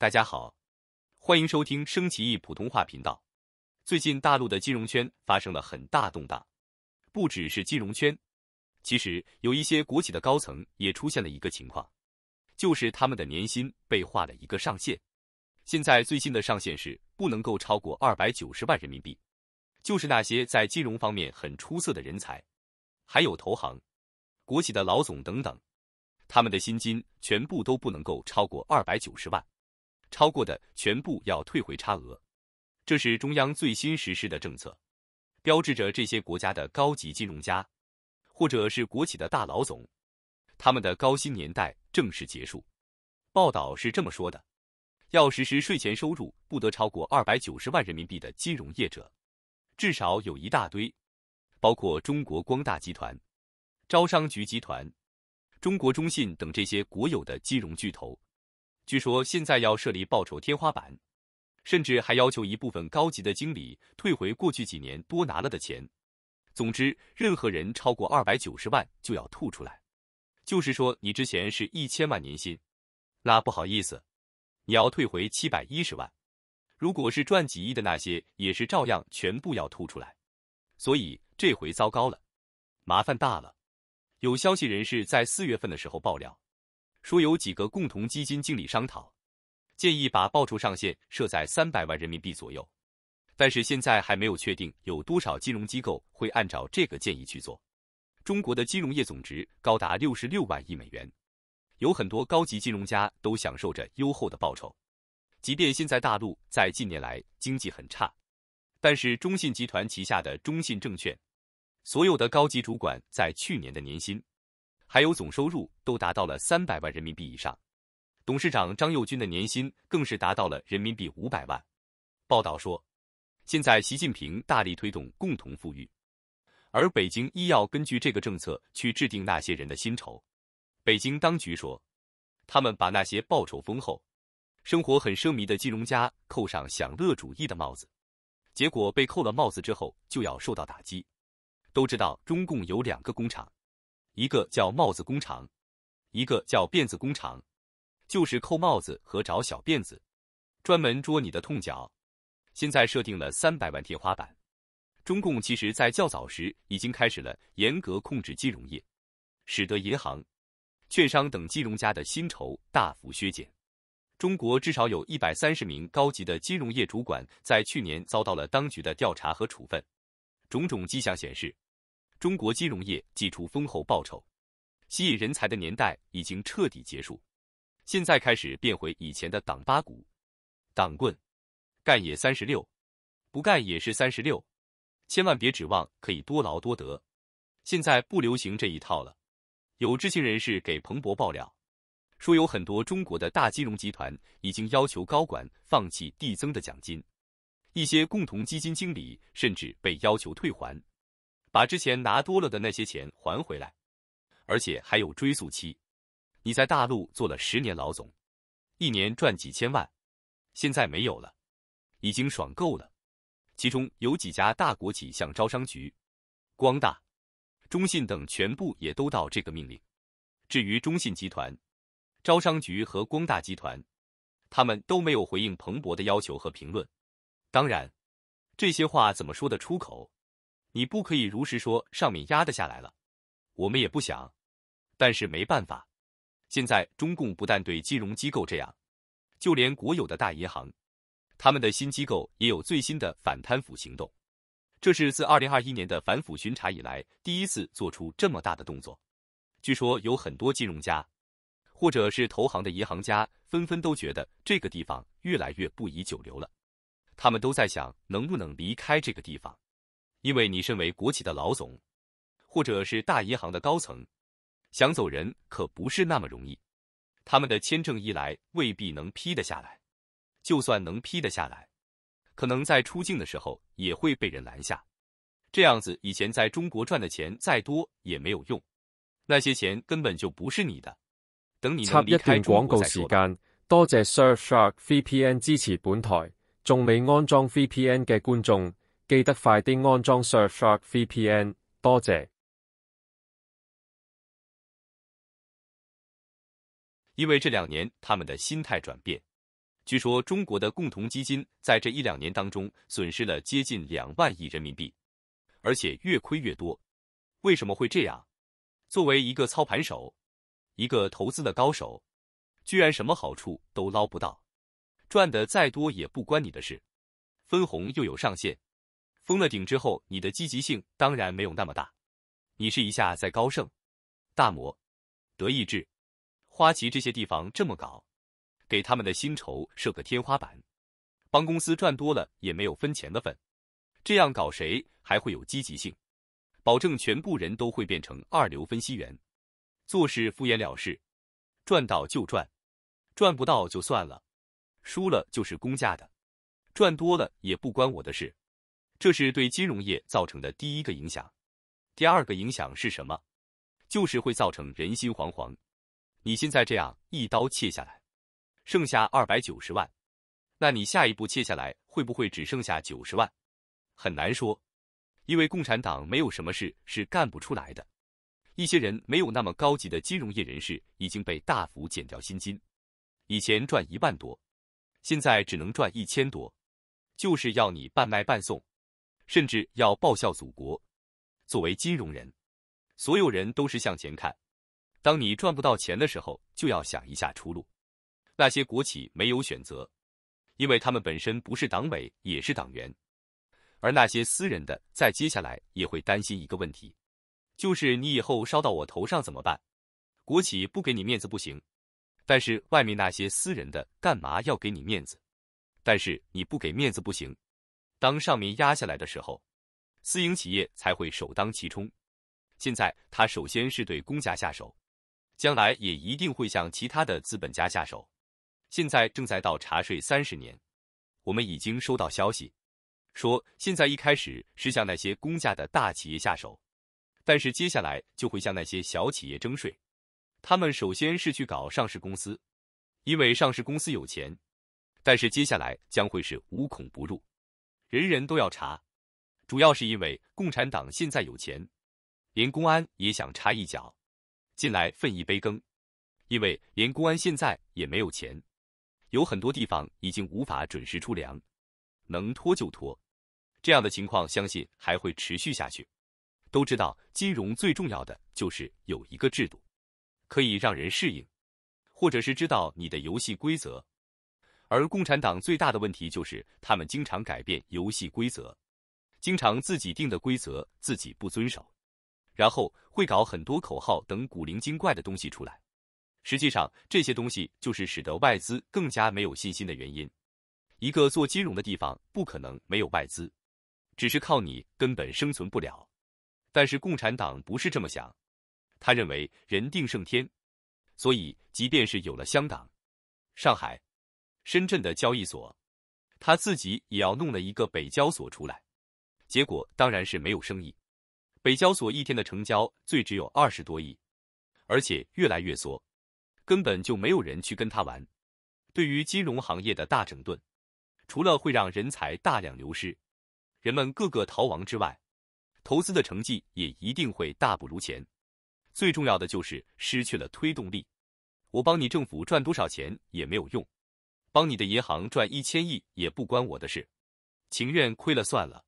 大家好，欢迎收听升旗易普通话频道。最近大陆的金融圈发生了很大动荡，不只是金融圈，其实有一些国企的高层也出现了一个情况，就是他们的年薪被划了一个上限。现在最新的上限是不能够超过二百九十万人民币。就是那些在金融方面很出色的人才，还有投行、国企的老总等等，他们的薪金全部都不能够超过二百九十万。超过的全部要退回差额，这是中央最新实施的政策，标志着这些国家的高级金融家，或者是国企的大老总，他们的高薪年代正式结束。报道是这么说的：要实施税前收入不得超过二百九十万人民币的金融业者，至少有一大堆，包括中国光大集团、招商局集团、中国中信等这些国有的金融巨头。据说现在要设立报酬天花板，甚至还要求一部分高级的经理退回过去几年多拿了的钱。总之，任何人超过二百九十万就要吐出来，就是说你之前是一千万年薪，那不好意思，你要退回七百一十万。如果是赚几亿的那些，也是照样全部要吐出来。所以这回糟糕了，麻烦大了。有消息人士在四月份的时候爆料。说有几个共同基金经理商讨，建议把报酬上限设在三百万人民币左右，但是现在还没有确定有多少金融机构会按照这个建议去做。中国的金融业总值高达六十六万亿美元，有很多高级金融家都享受着优厚的报酬，即便现在大陆在近年来经济很差，但是中信集团旗下的中信证券，所有的高级主管在去年的年薪。还有总收入都达到了三百万人民币以上，董事长张佑君的年薪更是达到了人民币五百万。报道说，现在习近平大力推动共同富裕，而北京亦要根据这个政策去制定那些人的薪酬。北京当局说，他们把那些报酬丰厚、生活很奢靡的金融家扣上享乐主义的帽子，结果被扣了帽子之后就要受到打击。都知道中共有两个工厂。一个叫帽子工厂，一个叫辫子工厂，就是扣帽子和找小辫子，专门捉你的痛脚。现在设定了三百万天花板。中共其实在较早时已经开始了严格控制金融业，使得银行、券商等金融家的薪酬大幅削减。中国至少有一百三十名高级的金融业主管在去年遭到了当局的调查和处分。种种迹象显示。中国金融业祭出丰厚报酬，吸引人才的年代已经彻底结束。现在开始变回以前的党八股、党棍，干也三十六，不干也是三十六，千万别指望可以多劳多得。现在不流行这一套了。有知情人士给彭博爆料，说有很多中国的大金融集团已经要求高管放弃递增的奖金，一些共同基金经理甚至被要求退还。把之前拿多了的那些钱还回来，而且还有追溯期。你在大陆做了十年老总，一年赚几千万，现在没有了，已经爽够了。其中有几家大国企，像招商局、光大、中信等，全部也都到这个命令。至于中信集团、招商局和光大集团，他们都没有回应彭博的要求和评论。当然，这些话怎么说得出口？你不可以如实说，上面压得下来了。我们也不想，但是没办法。现在中共不但对金融机构这样，就连国有的大银行，他们的新机构也有最新的反贪腐行动。这是自二零二一年的反腐巡查以来，第一次做出这么大的动作。据说有很多金融家，或者是投行的银行家，纷纷都觉得这个地方越来越不宜久留了。他们都在想，能不能离开这个地方。因为你身为国企的老总，或者是大银行的高层，想走人可不是那么容易。他们的签证一来，未必能批得下来；就算能批得下来，可能在出境的时候也会被人拦下。这样子，以前在中国赚的钱再多也没有用，那些钱根本就不是你的。等你能离开国，再广告时间，多谢 Surfshark VPN 支持本台。仲未安装 VPN 嘅观众。记得快啲安装 Surfshark VPN，多谢。因为这两年他们的心态转变，据说中国的共同基金在这一两年当中损失了接近两万亿人民币，而且越亏越多。为什么会这样？作为一个操盘手，一个投资的高手，居然什么好处都捞不到，赚的再多也不关你的事，分红又有上限。封了顶之后，你的积极性当然没有那么大。你试一下在高盛、大摩、德意志、花旗这些地方这么搞，给他们的薪酬设个天花板，帮公司赚多了也没有分钱的份。这样搞谁还会有积极性？保证全部人都会变成二流分析员，做事敷衍了事，赚到就赚，赚不到就算了，输了就是公家的，赚多了也不关我的事。这是对金融业造成的第一个影响，第二个影响是什么？就是会造成人心惶惶。你现在这样一刀切下来，剩下二百九十万，那你下一步切下来会不会只剩下九十万？很难说，因为共产党没有什么事是干不出来的。一些人没有那么高级的金融业人士已经被大幅减掉薪金，以前赚一万多，现在只能赚一千多，就是要你半卖半送。甚至要报效祖国。作为金融人，所有人都是向前看。当你赚不到钱的时候，就要想一下出路。那些国企没有选择，因为他们本身不是党委，也是党员。而那些私人的，在接下来也会担心一个问题，就是你以后烧到我头上怎么办？国企不给你面子不行，但是外面那些私人的，干嘛要给你面子？但是你不给面子不行。当上面压下来的时候，私营企业才会首当其冲。现在他首先是对公家下手，将来也一定会向其他的资本家下手。现在正在倒茶税三十年，我们已经收到消息，说现在一开始是向那些公家的大企业下手，但是接下来就会向那些小企业征税。他们首先是去搞上市公司，因为上市公司有钱，但是接下来将会是无孔不入。人人都要查，主要是因为共产党现在有钱，连公安也想插一脚，进来分一杯羹。因为连公安现在也没有钱，有很多地方已经无法准时出粮，能拖就拖。这样的情况相信还会持续下去。都知道，金融最重要的就是有一个制度，可以让人适应，或者是知道你的游戏规则。而共产党最大的问题就是，他们经常改变游戏规则，经常自己定的规则自己不遵守，然后会搞很多口号等古灵精怪的东西出来。实际上，这些东西就是使得外资更加没有信心的原因。一个做金融的地方不可能没有外资，只是靠你根本生存不了。但是共产党不是这么想，他认为人定胜天，所以即便是有了香港、上海。深圳的交易所，他自己也要弄了一个北交所出来，结果当然是没有生意。北交所一天的成交最只有二十多亿，而且越来越缩，根本就没有人去跟他玩。对于金融行业的大整顿，除了会让人才大量流失，人们个个逃亡之外，投资的成绩也一定会大不如前。最重要的就是失去了推动力，我帮你政府赚多少钱也没有用。帮你的银行赚一千亿也不关我的事，情愿亏了算了。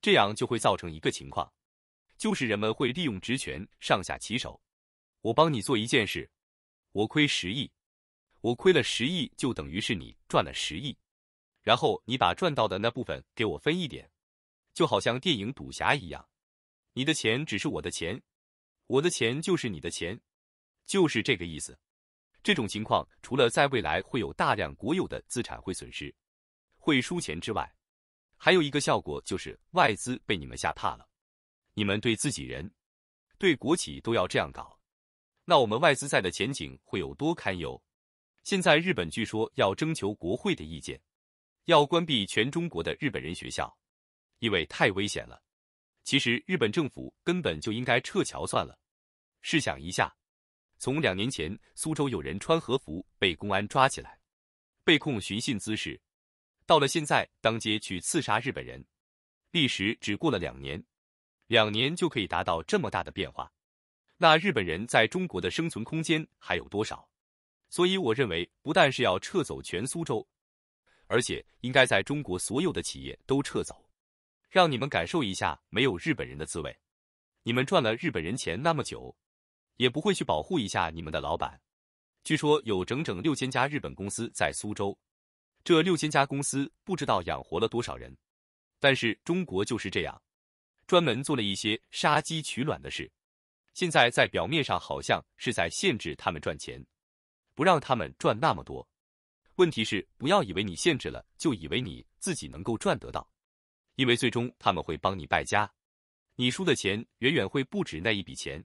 这样就会造成一个情况，就是人们会利用职权上下其手。我帮你做一件事，我亏十亿，我亏了十亿，就等于是你赚了十亿，然后你把赚到的那部分给我分一点，就好像电影《赌侠》一样，你的钱只是我的钱，我的钱就是你的钱，就是这个意思。这种情况除了在未来会有大量国有的资产会损失、会输钱之外，还有一个效果就是外资被你们吓怕了。你们对自己人、对国企都要这样搞，那我们外资在的前景会有多堪忧？现在日本据说要征求国会的意见，要关闭全中国的日本人学校，因为太危险了。其实日本政府根本就应该撤侨算了。试想一下。从两年前，苏州有人穿和服被公安抓起来，被控寻衅滋事，到了现在，当街去刺杀日本人，历时只过了两年，两年就可以达到这么大的变化，那日本人在中国的生存空间还有多少？所以我认为，不但是要撤走全苏州，而且应该在中国所有的企业都撤走，让你们感受一下没有日本人的滋味。你们赚了日本人钱那么久。也不会去保护一下你们的老板。据说有整整六千家日本公司在苏州，这六千家公司不知道养活了多少人。但是中国就是这样，专门做了一些杀鸡取卵的事。现在在表面上好像是在限制他们赚钱，不让他们赚那么多。问题是，不要以为你限制了，就以为你自己能够赚得到，因为最终他们会帮你败家，你输的钱远远会不止那一笔钱。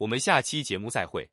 我们下期节目再会。